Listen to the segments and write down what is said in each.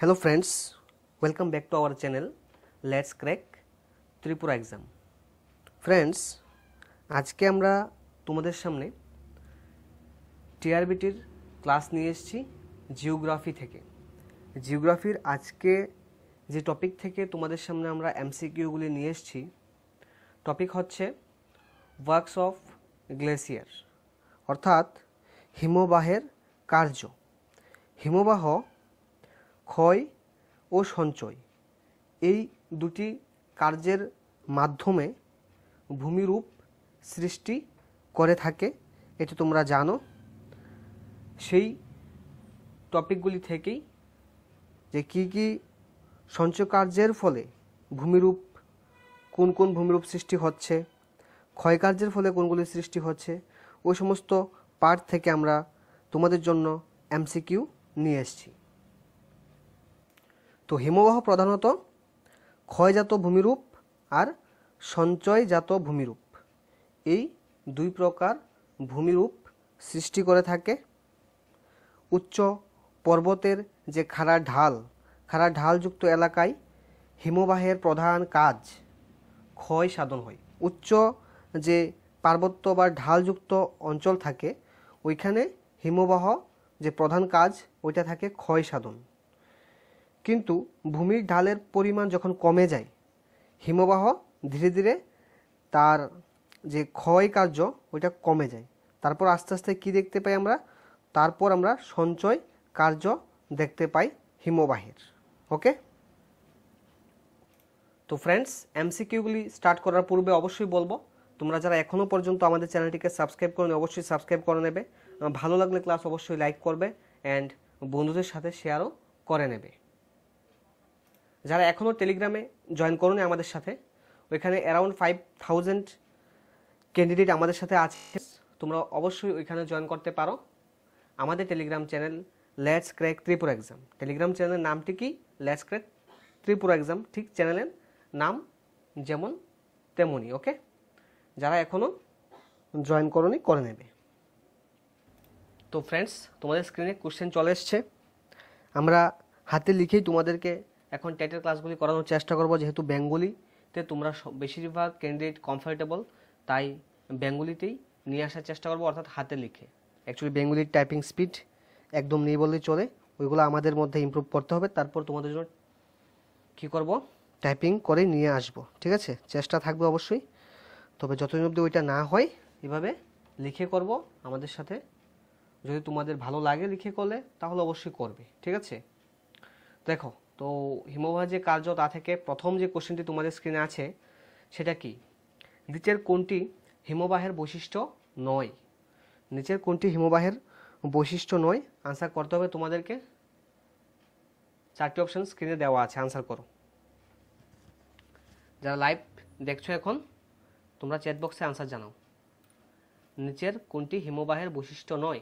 hello friends welcome back to our channel let's crack Tripura exam friends আজকে আমরা তোমাদের সামনে টিআরবিটির ক্লাস নিয়ে এসেছি জিওগ্রাফি থেকে জিওগ্রাফির আজকে যে টপিক থেকে তোমাদের সামনে আমরা এমসিকিউগুলি নিয়ে এসেছি টপিক হচ্ছে ওয়ার্কস অফ গ্লেসিয়ার অর্থাৎ হিমবাহের কার্য হিমবাহ ক্ষয় ও সঞ্চয় এই দুটি কার্যের মাধ্যমে ভূমিরূপ সৃষ্টি করে থাকে এটা তোমরা জানো সেই টপিকগুলি থেকেই যে কি কি সঞ্চয় কার্যের ফলে ভূমিরূপ কোন কোন ভূমিরূপ সৃষ্টি হচ্ছে ক্ষয়কার্যের ফলে কোনগুলি সৃষ্টি হচ্ছে ওই সমস্ত পার্ট থেকে আমরা তোমাদের জন্য এমসিকিউ নিয়ে এসেছি তো হিমবাহ প্রধানত ক্ষয়জাত ভূমিরূপ আর সঞ্চয়জাত ভূমিরূপ এই দুই প্রকার ভূমিরূপ সৃষ্টি করে থাকে উচ্চ পর্বতের যে খাড়া ঢাল খাড়া ঢালযুক্ত এলাকায় হিমবাহের প্রধান কাজ ক্ষয় সাধন হয় উচ্চ যে পার্বত্য বা ঢালযুক্ত অঞ্চল থাকে ওইখানে হিমবাহ যে প্রধান কাজ ওইটা থাকে ক্ষয় সাধন কিন্তু ভূমির ঢালের পরিমাণ যখন কমে যায় হিমবাহ ধীরে ধীরে তার যে ক্ষয় কার্য ওইটা কমে যায় তারপর আস্তে আস্তে কি দেখতে পাই আমরা তারপর আমরা সঞ্চয় কার্য দেখতে পাই হিমবাহের ওকে তো ফ্রেন্ডস এমসিকিউগুলি স্টার্ট করার পূর্বে অবশ্যই বলবো তোমরা যারা এখনও পর্যন্ত আমাদের চ্যানেলটিকে সাবস্ক্রাইব করে নেবে অবশ্যই সাবস্ক্রাইব করে নেবে ভালো লাগলে ক্লাস অবশ্যই লাইক করবে অ্যান্ড বন্ধুদের সাথে শেয়ারও করে নেবে যারা এখনও টেলিগ্রামে জয়েন করুন আমাদের সাথে ওইখানে অ্যারাউন্ড ফাইভ থাউজেন্ড ক্যান্ডিডেট আমাদের সাথে আছে তোমরা অবশ্যই ওইখানে জয়েন করতে পারো আমাদের Telegram channel let's crack Tripura exam Telegram চ্যানেলের নামটি কি লেটস ক্র্যাক ত্রিপুরা এক্সাম ঠিক চ্যানেলের নাম যেমন তেমনই ওকে যারা এখনও জয়েন করনি করে নেবে তো ফ্রেন্ডস তোমাদের স্ক্রিনে কোশ্চেন চলে এসছে আমরা হাতে লিখেই তোমাদেরকে এখন টেটের ক্লাসগুলি করানোর চেষ্টা করবো যেহেতু বেঙ্গলিতে তোমরা বেশিরভাগ ক্যান্ডিডেট কমফর্টেবল তাই বেঙ্গলিতেই নিয়ে আসার চেষ্টা করবো অর্থাৎ হাতে লিখে অ্যাকচুয়ালি বেঙ্গলির টাইপিং স্পিড একদম নেই বললেই চলে ওইগুলো আমাদের মধ্যে ইম্প্রুভ করতে হবে তারপর তোমাদের জন্য কী করব টাইপিং করে নিয়ে আসব ঠিক আছে চেষ্টা থাকবে অবশ্যই তবে যতদিন অবধি ওইটা না হয় এভাবে লিখে করব আমাদের সাথে যদি তোমাদের ভালো লাগে লিখে করলে তাহলে অবশ্যই করবে ঠিক আছে দেখো তো হিমবাহ যে কার্য তা থেকে প্রথম যে কোশ্চেনটি তোমাদের স্ক্রিনে আছে সেটা কি নিচের কোনটি হিমবাহের বৈশিষ্ট্য নয় নিচের কোনটি হিমবাহের বৈশিষ্ট্য নয় আনসার করতে হবে তোমাদেরকে চারটি অপশান স্ক্রিনে দেওয়া আছে আনসার করো যারা লাইভ দেখছো এখন তোমরা চ্যাট বক্সে আনসার জানাও নিচের কোনটি হিমবাহের বৈশিষ্ট্য নয়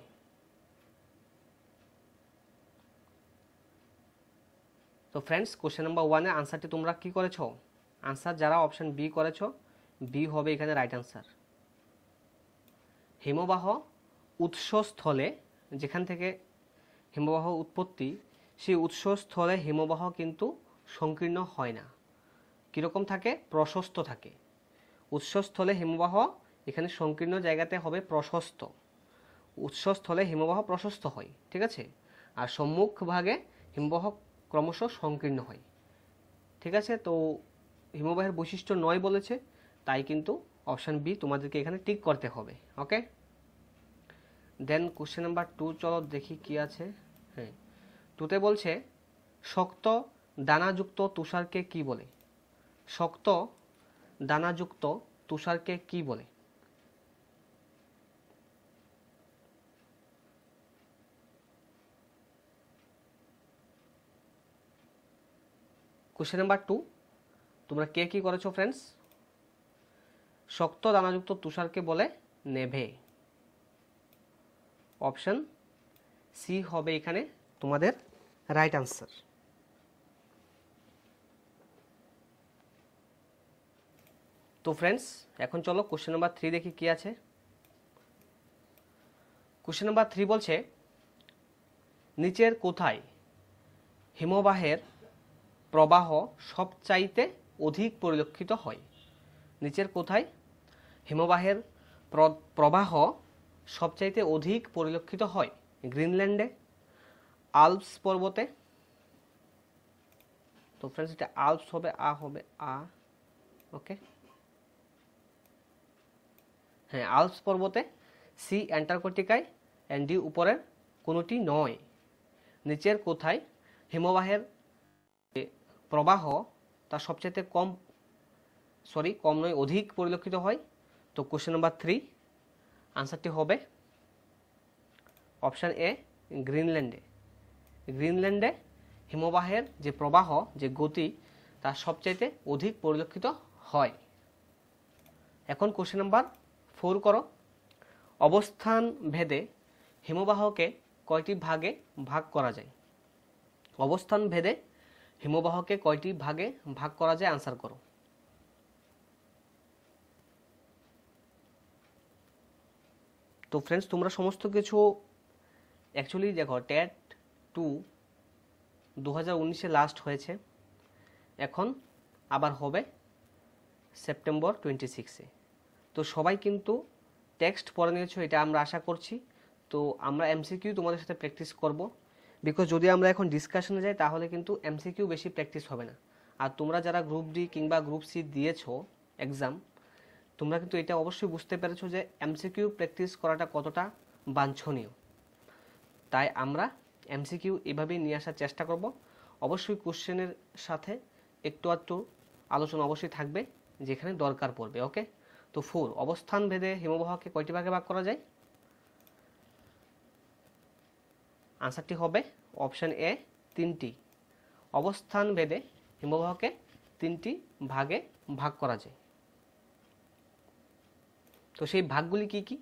তো ফ্রেন্ডস কোশ্চেন নাম্বার ওয়ানে আনসারটি তোমরা কি করেছো আনসার যারা অপশান বি করেছো বি হবে এখানে রাইট আনসার হিমবাহ উৎসস্থলে যেখান থেকে হিমবাহ উৎপত্তি সেই উৎসস্থলে হিমবাহ কিন্তু সংকীর্ণ হয় না কীরকম থাকে প্রশস্ত থাকে উৎসস্থলে হিমবাহ এখানে সংকীর্ণ জায়গাতে হবে প্রশস্ত উৎসস্থলে হিমবাহ প্রশস্ত হয় ঠিক আছে আর সম্মুখ ভাগে হিমবাহ ক্রমশ সংকীর্ণ হয় ঠিক আছে তো হিমবাহের বৈশিষ্ট্য নয় বলেছে তাই কিন্তু অপশান বি তোমাদেরকে এখানে টিক করতে হবে okay then question number two চলো দেখি কি আছে হ্যাঁ টুতে বলছে শক্ত দানাযুক্ত তুষারকে কি বলে শক্ত দানাযুক্ত তুষারকে কি বলে কোশ্চেন নাম্বার টু তোমরা কে কি করেছো ফ্রেন্ডস শক্ত দানাযুক্ত তুষারকে বলে নেভে অপশন সি হবে এখানে তোমাদের রাইট আনসার তো ফ্রেন্ডস এখন চলো কোশ্চেন নাম্বার থ্রি দেখি কি আছে কোশ্চেন নাম্বার থ্রি বলছে নিচের কোথায় হিমবাহের প্রবাহ সবচাইতে অধিক পরিলক্ষিত হয় নিচের কোথায় হিমবাহের প্রবাহ সবচাইতে অধিক পরিলক্ষিত হয় গ্রিনল্যান্ডে আলপস পর্বতে তো ফ্রেন্ডস এটা আলপস হবে আ হবে আ ওকে হ্যাঁ আলপস পর্বতে সি অ্যান্টার্কটিকায় অ্যান্ডি উপরের কোনোটি নয় নিচের কোথায় হিমবাহের প্রবাহ তা সবচেয়ে কম সরি কম নয় অধিক পরিলক্ষিত হয় তো কোশ্চেন নাম্বার থ্রি আনসারটি হবে অপশান এ গ্রিনল্যান্ডে গ্রিনল্যান্ডে হিমবাহের যে প্রবাহ যে গতি তা সবচাইতে অধিক পরিলক্ষিত হয় এখন কোশ্চেন নাম্বার ফোর করো অবস্থান ভেদে হিমবাহকে কয়টি ভাগে ভাগ করা যায় অবস্থান ভেদে হিমবাহকে কয়টি ভাগে ভাগ করা যায় আনসার করো তো ফ্রেন্ডস তোমরা সমস্ত কিছু অ্যাকচুয়ালি দেখো ট্যাট টু দু হাজার উনিশে লাস্ট হয়েছে এখন আবার হবে সেপ্টেম্বর টোয়েন্টি সিক্সে তো সবাই কিন্তু টেক্সট পড়ে নিয়েছো এটা আমরা আশা করছি তো আমরা এমসিকিউ তোমাদের সাথে প্র্যাকটিস করবো বিকজ যদি আমরা এখন ডিসকাশনে যাই তাহলে কিন্তু এমসিকিউ বেশি প্র্যাকটিস হবে না আর তোমরা যারা গ্রুপ ডি কিংবা গ্রুপ সি দিয়েছ এক্সাম তোমরা কিন্তু এটা অবশ্যই বুঝতে পেরেছো যে এমসিকিউ প্র্যাকটিস করাটা কতটা বাঞ্ছনীয় তাই আমরা এমসিকিউ এভাবেই নিয়ে আসার চেষ্টা করব অবশ্যই কোশ্চেনের সাথে একটু আধটু আলোচনা অবশ্যই থাকবে যেখানে দরকার পড়বে ওকে তো ফোর অবস্থান ভেদে হিমবাহকে কয়টি ভাগে ভাগ করা যায় আনসারটি হবে অপশান এ তিনটি অবস্থান ভেদে হিমবাহকে তিনটি ভাগে ভাগ করা যায় তো সেই ভাগগুলি কি কি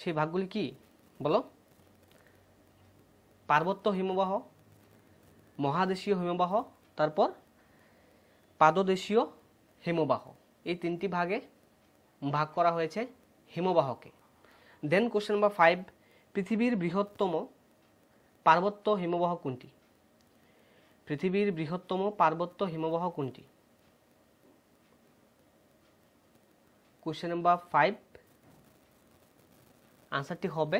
সেই ভাগগুলি কি বলো পার্বত্য হিমবাহ মহাদেশীয় হিমবাহ তারপর পাদদেশীয় হিমবাহ এই তিনটি ভাগে ভাগ করা হয়েছে হিমবাহকে দেন কোশ্চেন নাম্বার ফাইভ পৃথিবীর বৃহত্তম পার্বত্য হিমবাহ কোনটি পৃথিবীর বৃহত্তম পার্বত্য হিমবাহ কোনটি কোশ্চেন নাম্বার ফাইভ আনসারটি হবে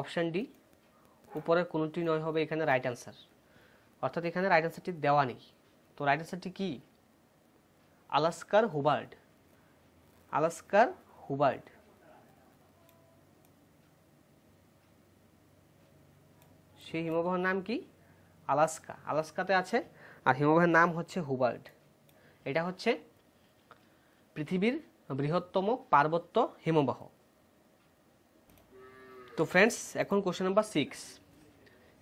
অপশান ডি উপরের কোনোটি নয় হবে এখানে রাইট আনসার অর্থাৎ এখানে রাইট আনসারটি দেওয়া নেই তো রাইট আনসারটি কি আলাস্কার হুবার্ড আলাস্কার হুবার্ড সেই হিমবাহের নাম কি আলাস্কা আলাস্কাতে আছে আর হিমবাহের নাম হচ্ছে হুবার্ড এটা হচ্ছে পৃথিবীর বৃহত্তম পার্বত্য হিমবাহ তো ফ্রেন্ডস এখন কোশ্চেন নাম্বার সিক্স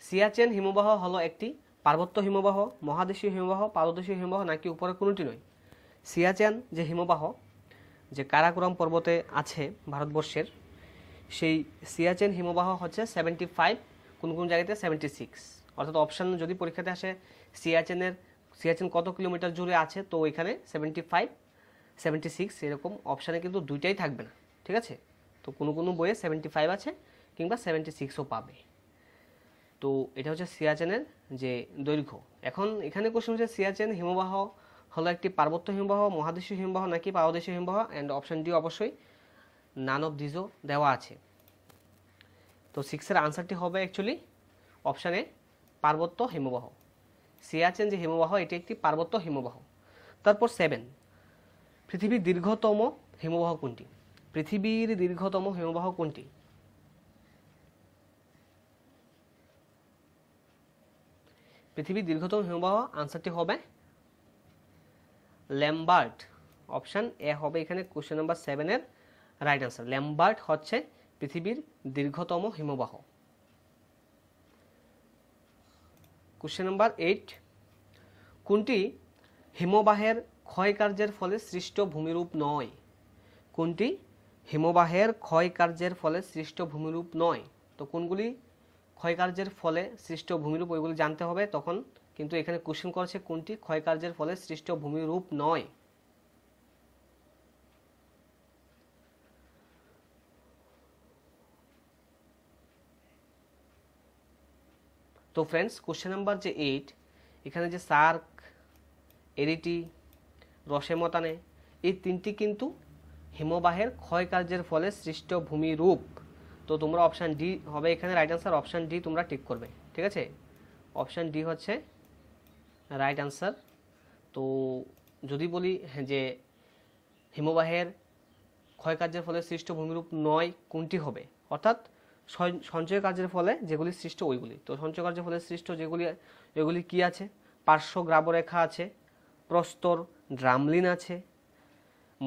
সিয়াচেন হিমবাহ হলো একটি পার্বত্য হিমবাহ মহাদেশীয় হিমবাহ পাদদেশীয় হিমবাহ নাকি উপরে কোনোটি নয় সিয়াচেন যে হিমবাহ যে কারাকোরাম পর্বতে আছে ভারতবর্ষের সেই সিয়াচেন হিমবাহ হচ্ছে সেভেন্টি ফাইভ কোন কোন জায়গাতে সেভেন্টি সিক্স অর্থাৎ অপশান যদি পরীক্ষাতে আসে সিয়াচেনের সিয়াচেন কত কিলোমিটার জুড়ে আছে তো ওইখানে সেভেন্টি ফাইভ সেভেন্টি সিক্স এরকম অপশানে কিন্তু দুইটাই থাকবে না ঠিক আছে তো কোনো কোনো বইয়ে সেভেন্টি ফাইভ আছে কিংবা সেভেন্টি সিক্সও পাবে তো এটা হচ্ছে সিয়াচেনের যে দৈর্ঘ্য এখন এখানে কোশ্চেন হচ্ছে সিয়াচেন হিমবাহ হলো একটি পার্বত্য হিমবাহ মহাদেশীয় হিমবাহ নাকি পারদেশীয় হিমবাহ অ্যান্ড অপশান ডি অবশ্যই নান অব দিজও দেওয়া আছে তো সিক্সের আনসারটি হবে অ্যাকচুয়ালি অপশানে পার্বত্য হিমবাহ সিয়াচেন যে হিমবাহ এটি একটি পার্বত্য হিমবাহ তারপর সেভেন পৃথিবীর দীর্ঘতম হিমবাহ কোনটি পৃথিবীর দীর্ঘতম হিমবাহ কোনটি পৃথিবীর দীর্ঘতম হিমবাহ আনসারটি হবে ল্যাম্বার্ট অপশান এ হবে এখানে কোশ্চেন নাম্বার সেভেনের রাইট আনসার ল্যাম্বার্ট হচ্ছে পৃথিবীর দীর্ঘতম হিমবাহ কোশ্চেন নাম্বার এইট কোনটি হিমবাহের ক্ষয়কার্যের ফলে সৃষ্ট ভূমিরূপ নয় কোনটি হিমবাহের ক্ষয়কার্যের ফলে সৃষ্ট ভূমিরূপ নয় তো কোনগুলি ক্ষয়কার্যের ফলে সৃষ্ট ভূমিরূপ ওইগুলি জানতে হবে তখন কিন্তু এখানে কোশ্চেন করছে কোনটি ক্ষয়কার্যের ফলে সৃষ্ট ভূমিরূপ নয় তো ফ্রেন্ডস কোশ্চেন নাম্বার যে এইট এখানে যে সার্ক এরিটি রসেমতানে এই তিনটি কিন্তু হিমবাহের ক্ষয়কার্যের ফলে সৃষ্ট রূপ তো তোমরা অপশান ডি হবে এখানে রাইট আনসার অপশান ডি তোমরা টিক করবে ঠিক আছে অপশান ডি হচ্ছে রাইট আনসার তো যদি বলি হ্যাঁ, যে হিমবাহের ক্ষয়কার্যের ফলে সৃষ্ট ভূমিরূপ নয় কোনটি হবে অর্থাৎ সঞ্চয় কার্যের ফলে যেগুলি সৃষ্ট ওইগুলি তো সঞ্চয় কার্যের ফলে সৃষ্ট যেগুলি এগুলি কি আছে পার্শ্ব গ্রাবরেখা আছে প্রস্তর ড্রামলিন আছে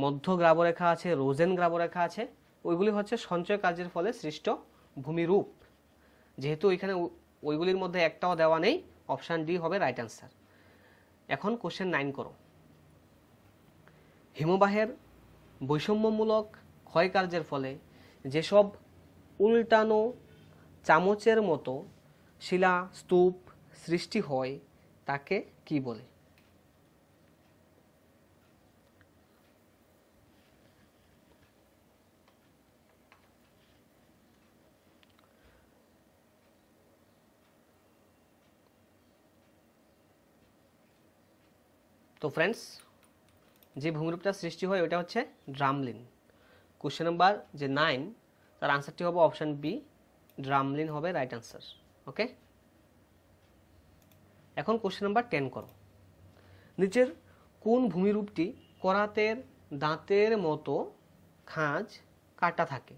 মধ্য গ্রাবরেখা আছে রোজেন গ্রাবরেখা আছে ওইগুলি হচ্ছে সঞ্চয় কার্যের ফলে সৃষ্ট ভূমিরূপ যেহেতু এখানে ওইগুলির মধ্যে একটাও দেওয়া নেই অপশান ডি হবে রাইট অ্যান্সার এখন কোশ্চেন নাইন করো হিমবাহের বৈষম্যমূলক ক্ষয়কার্যের ফলে যেসব উল্টানো চামচের মতো শিলা স্তূপ সৃষ্টি হয় তাকে কি বলে তো ফ্রেন্ডস যে ভূমিরূপটা সৃষ্টি হয় ওটা হচ্ছে ড্রামলিন কোশ্চেন নাম্বার যে নাইন তার আনসারটি হবে অপশান বি ড্রামলিন হবে রাইট আনসার ওকে এখন কোশ্চেন নাম্বার টেন করো নিচের কোন ভূমিরূপটি করাতের দাঁতের মতো খাঁজ কাটা থাকে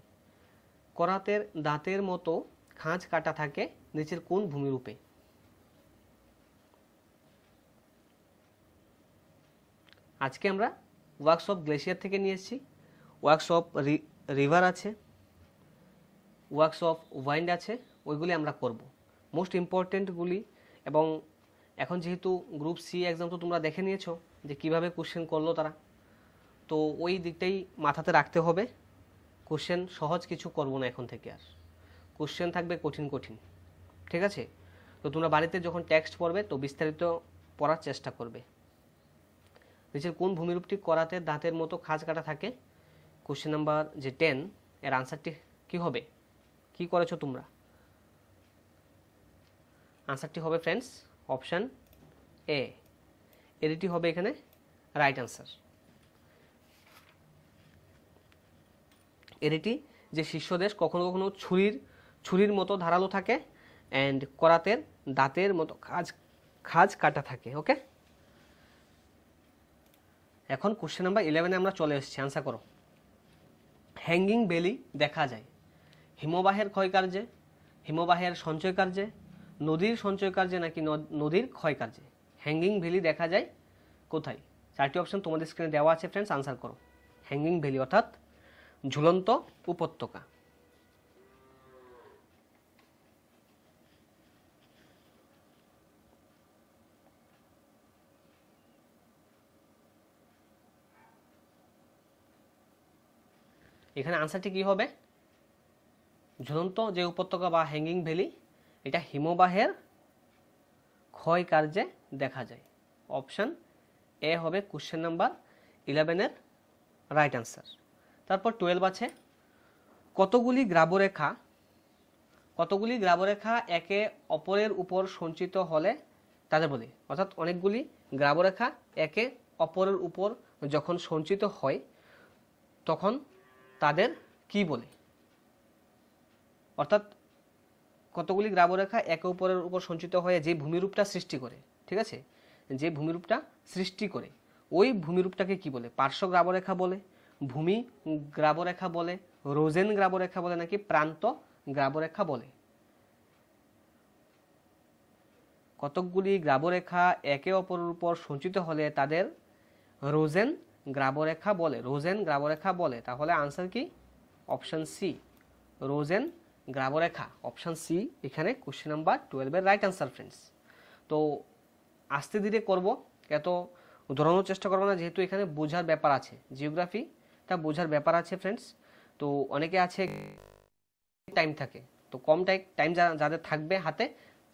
করাতের দাঁতের মতো খাঁজ কাটা থাকে নিচের কোন ভূমিরূপে আজকে আমরা ওয়ার্কশপ গ্লেশিয়ার থেকে নিয়ে এসেছি ওয়ার্কশপ রিভার আছে ওয়ার্কস অফ ওয়াইন্ড আছে ওইগুলি আমরা করব মোস্ট ইম্পর্টেন্টগুলি এবং এখন যেহেতু গ্রুপ সি এক্সাম তো তোমরা দেখে নিয়েছ যে কিভাবে কোশ্চেন করলো তারা তো ওই দিকটাই মাথাতে রাখতে হবে কোশ্চেন সহজ কিছু করবো না এখন থেকে আর কোশ্চেন থাকবে কঠিন কঠিন ঠিক আছে তো তোমরা বাড়িতে যখন টেক্সট পড়বে তো বিস্তারিত পড়ার চেষ্টা করবে নিচের কোন ভূমিরূপটি করাতে দাঁতের মতো খাঁজ কাটা থাকে কোশ্চেন নাম্বার যে টেন এর আনসারটি কী হবে কি করেছো তোমরা আনসারটি হবে ফ্রেন্ডস অপশান এ এডিটি হবে এখানে রাইট আনসার এদিটি যে দেশ কখনো কখনো ছুরির ছুরির মতো ধারালো থাকে অ্যান্ড করাতের দাঁতের মতো খাজ খাজ কাটা থাকে ওকে এখন কোশ্চেন নাম্বার ইলেভেনে আমরা চলে এসেছি আনসার করো হ্যাঙ্গিং বেলি দেখা যায় হিমবাহের ক্ষয়কার্যে হিমবাহের সঞ্চয়কার্যে নদীর সঞ্চয়কার্যে নাকি নদীর ক্ষয়কার্যে হ্যাঙ্গিং ভ্যালি দেখা যায় কোথায় চারটি অপশন তোমাদের স্ক্রিনে দেওয়া আছে ফ্রেন্ডস আনসার করো হ্যাঙ্গিং ভ্যালি অর্থাৎ ঝুলন্ত উপত্যকা এখানে আনসারটি কি হবে ঝুলন্ত যে উপত্যকা বা হ্যাঙ্গিং ভ্যালি এটা হিমবাহের ক্ষয় কার্যে দেখা যায় অপশান এ হবে কোশ্চেন নাম্বার ইলেভেনের রাইট অ্যান্সার তারপর টুয়েলভ আছে কতগুলি গ্রাবরেখা কতগুলি গ্রাবরেখা একে অপরের উপর সঞ্চিত হলে তাদের বলি অর্থাৎ অনেকগুলি গ্রাবরেখা একে অপরের উপর যখন সঞ্চিত হয় তখন তাদের কি বলে অর্থাৎ কতগুলি গ্রাবরেখা একে অপরের উপর সঞ্চিত হয়ে যে ভূমিরূপটা সৃষ্টি করে ঠিক আছে যে ভূমিরূপটা সৃষ্টি করে ওই ভূমিরূপটাকে কি বলে পার্শ্ব গ্রাবরেখা বলে ভূমি গ্রাবরেখা বলে রোজেন গ্রাবরেখা বলে নাকি প্রান্ত গ্রাবরেখা বলে কতকগুলি গ্রাবরেখা একে অপরের উপর সঞ্চিত হলে তাদের রোজেন গ্রাবরেখা বলে রোজেন গ্রাবরেখা বলে তাহলে আনসার কি অপশন সি রোজেন গ্রাবরেখা অপশান সি এখানে কোশ্চেন নাম্বার টুয়েলভের রাইট অ্যান্সার ফ্রেন্ডস তো আস্তে ধীরে করব এত ধরানোর চেষ্টা করবো না যেহেতু এখানে বোঝার ব্যাপার আছে জিওগ্রাফি তা বোঝার ব্যাপার আছে ফ্রেন্ডস তো অনেকে আছে টাইম থাকে তো কম টাইম টাইম যাদের থাকবে হাতে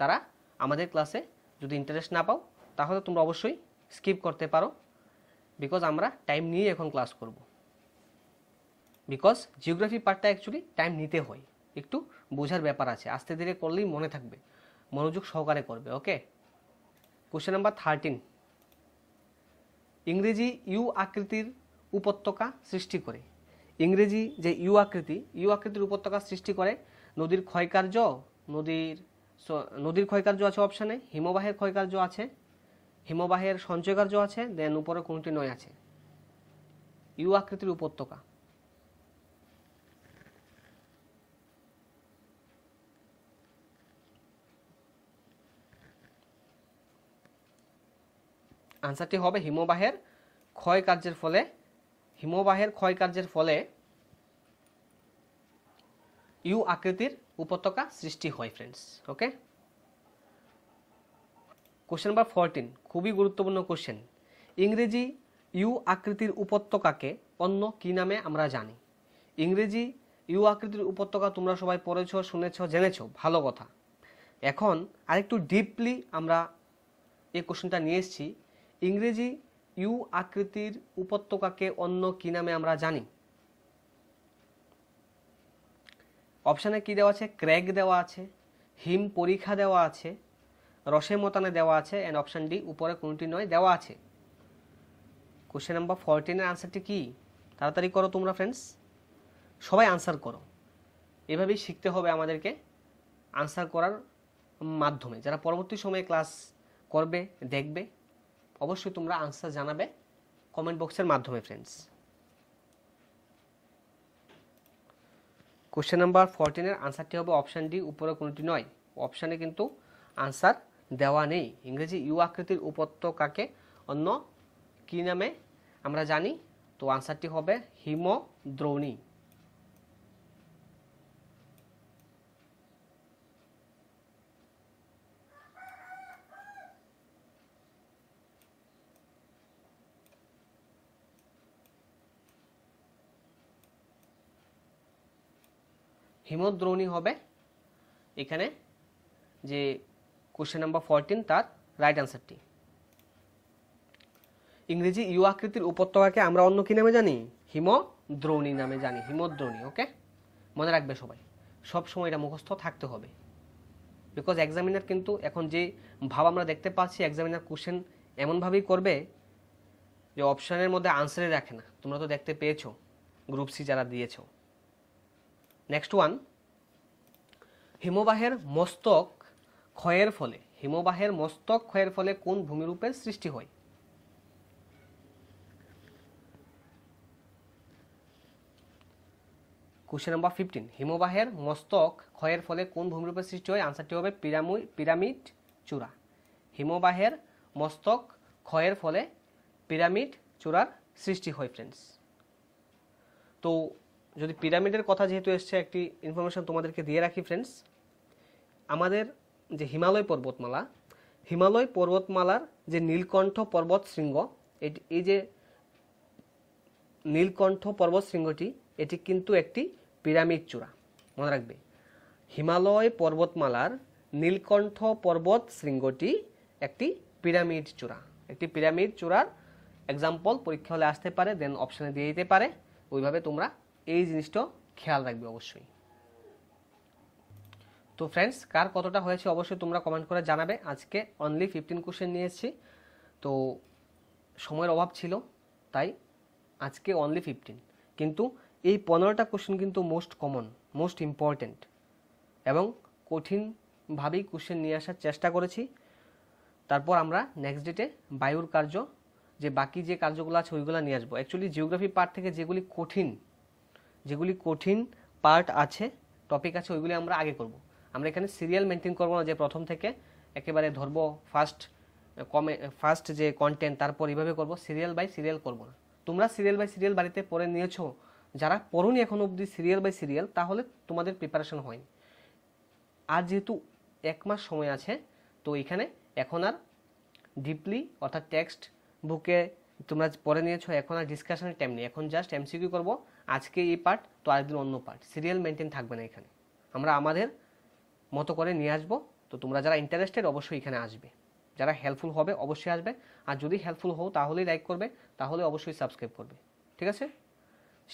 তারা আমাদের ক্লাসে যদি ইন্টারেস্ট না পাও তাহলে তোমরা অবশ্যই স্কিপ করতে পারো বিকজ আমরা টাইম নিয়ে এখন ক্লাস করব বিকজ জিওগ্রাফি পার্টটা অ্যাকচুয়ালি টাইম নিতে হয় একটু বোঝার ব্যাপার আছে আস্তে ধীরে করলেই মনে থাকবে মনোযোগ সহকারে করবে ওকে কোশ্চেন নাম্বার থার্টিন ইংরেজি ইউ আকৃতির উপত্যকা সৃষ্টি করে ইংরেজি যে ইউ আকৃতি ইউ আকৃতির উপত্যকা সৃষ্টি করে নদীর ক্ষয়কার্য নদীর নদীর ক্ষয়কার্য আছে অপশানে হিমবাহের ক্ষয়কার্য আছে হিমবাহের সঞ্চয়কার্য আছে দেন উপরে কোনটি নয় আছে ইউ আকৃতির উপত্যকা আনসারটি হবে হিমবাহের ক্ষয় কার্যের ফলে হিমবাহের ক্ষয় কার্যের ফলে ইউ আকৃতির উপত্যকা সৃষ্টি হয় friends okay question number fourteen খুবই গুরুত্বপূর্ণ কোশ্চেন ইংরেজি ইউ আকৃতির উপত্যকাকে অন্য কি নামে আমরা জানি ইংরেজি ইউ আকৃতির উপত্যকা তোমরা সবাই পড়েছ শুনেছ জেনেছ ভালো কথা এখন আরেকটু ডিপলি আমরা এই কোশ্চেনটা নিয়ে এসেছি ইংরেজি ইউ আকৃতির উপত্যকাকে অন্য কি নামে আমরা জানি অপশানে কি দেওয়া আছে ক্র্যাক দেওয়া আছে হিম পরীক্ষা দেওয়া আছে রসে মতানে দেওয়া আছে অ্যান্ড অপশান ডি উপরে কোনটি নয় দেওয়া আছে কোশ্চেন নাম্বার ফোরটিনের আনসারটি কি তাড়াতাড়ি করো তোমরা ফ্রেন্ডস সবাই আনসার করো এভাবেই শিখতে হবে আমাদেরকে আনসার করার মাধ্যমে যারা পরবর্তী সময়ে ক্লাস করবে দেখবে অবশ্যই তোমরা আনসার জানাবে কমেন্ট বক্সের মাধ্যমে ফ্রেন্ডস কোশ্চেন নাম্বার ফোরটিনের আনসারটি হবে অপশান ডি উপরে কোনোটি নয় অপশানে কিন্তু আনসার দেওয়া নেই ইংরেজি ইউ আকৃতির উপত্যকাকে অন্য কি নামে আমরা জানি তো আনসারটি হবে হিমদ্রৌণী হিমদ্রোণী হবে এখানে যে কোশ্চেন নাম্বার ফোরটিন তার রাইট অ্যান্সারটি ইংরেজি ইউ আকৃতির উপত্যকাকে আমরা অন্য কি নামে জানি হিমদ্রোণী নামে জানি হিমদ্রোণী ওকে মনে রাখবে সবাই সব সময় এটা মুখস্থ থাকতে হবে বিকজ এক্সামিনার কিন্তু এখন যে ভাব আমরা দেখতে পাচ্ছি এক্সামিনার কোশ্চেন এমনভাবেই করবে যে অপশানের মধ্যে আনসারে রাখে না তোমরা তো দেখতে পেয়েছো গ্রুপ সি যারা দিয়েছো নেক্সট ওয়ান হিমবাহের মস্তক ক্ষয়ের ফলে হিমবাহের মস্তক ক্ষয়ের ফলে কোন ভূমিরূপের সৃষ্টি হয় কোশ্চেন নম্বর ফিফটিন হিমবাহের মস্তক ক্ষয়ের ফলে কোন ভূমিরূপের সৃষ্টি হয় আনসারটি হবে পিরামিড পিরামিড চূড়া হিমবাহের মস্তক ক্ষয়ের ফলে পিরামিড চূড়ার সৃষ্টি হয় ফ্রেন্ডস তো যদি পিরামিডের কথা যেহেতু এসছে একটি ইনফরমেশান তোমাদেরকে দিয়ে রাখি ফ্রেন্ডস আমাদের যে হিমালয় পর্বতমালা হিমালয় পর্বতমালার যে নীলকণ্ঠ পর্বত শৃঙ্গ এটি এই যে নীলকণ্ঠ পর্বত শৃঙ্গটি এটি কিন্তু একটি পিরামিড চূড়া মনে রাখবে হিমালয় পর্বতমালার নীলকণ্ঠ পর্বত শৃঙ্গটি একটি পিরামিড চূড়া একটি পিরামিড চূড়ার এক্সাম্পল পরীক্ষা হলে আসতে পারে দেন অপশানে দিয়ে দিতে পারে ওইভাবে তোমরা এই জিনিসটাও খেয়াল রাখবে অবশ্যই তো ফ্রেন্ডস কার কতটা হয়েছে অবশ্যই তোমরা কমেন্ট করে জানাবে আজকে অনলি ফিফটিন কোশ্চেন নিয়েছি তো সময়ের অভাব ছিল তাই আজকে অনলি ফিফটিন কিন্তু এই পনেরোটা কোশ্চেন কিন্তু মোস্ট কমন মোস্ট ইম্পর্টেন্ট এবং কঠিনভাবেই কোশ্চেন নিয়ে আসার চেষ্টা করেছি তারপর আমরা নেক্সট ডেটে বায়ুর কার্য যে বাকি যে কার্যগুলো আছে ওইগুলো নিয়ে আসবো অ্যাকচুয়ালি জিওগ্রাফি পার্ট থেকে যেগুলি কঠিন যেগুলি কঠিন পার্ট আছে টপিক আছে ওইগুলি আমরা আগে করব আমরা এখানে সিরিয়াল মেনটেন করবো না যে প্রথম থেকে একেবারে ধরবো ফার্স্ট কমে ফার্স্ট যে কন্টেন্ট তারপর এইভাবে করব সিরিয়াল বাই সিরিয়াল করব না তোমরা সিরিয়াল বাই সিরিয়াল বাড়িতে পড়ে নিয়েছো যারা পড়ুনি এখনও অবধি সিরিয়াল বাই সিরিয়াল তাহলে তোমাদের প্রিপারেশন হয়নি আর যেহেতু এক মাস সময় আছে তো এখানে এখন আর ডিপলি অর্থাৎ টেক্সট বুকে তোমরা পড়ে নিয়েছো এখন আর ডিসকাশনের টাইম নেই এখন জাস্ট এমসিকিউ করবো আজকে এই পার্ট তো আরেকদিন অন্য পার্ট সিরিয়াল মেনটেন থাকবে না এখানে আমরা আমাদের মতো করে নিয়ে আসবো তো তোমরা যারা ইন্টারেস্টেড অবশ্যই এখানে আসবে যারা হেল্পফুল হবে অবশ্যই আসবে আর যদি হেল্পফুল হও তাহলেই লাইক করবে তাহলে অবশ্যই সাবস্ক্রাইব করবে ঠিক আছে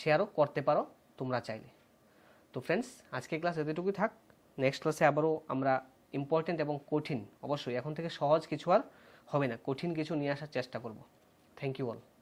শেয়ারও করতে পারো তোমরা চাইলে তো ফ্রেন্ডস আজকে ক্লাস এতটুকুই থাক নেক্সট ক্লাসে আবারও আমরা ইম্পর্টেন্ট এবং কঠিন অবশ্যই এখন থেকে সহজ কিছু আর হবে না কঠিন কিছু নিয়ে আসার চেষ্টা করব থ্যাংক ইউ অল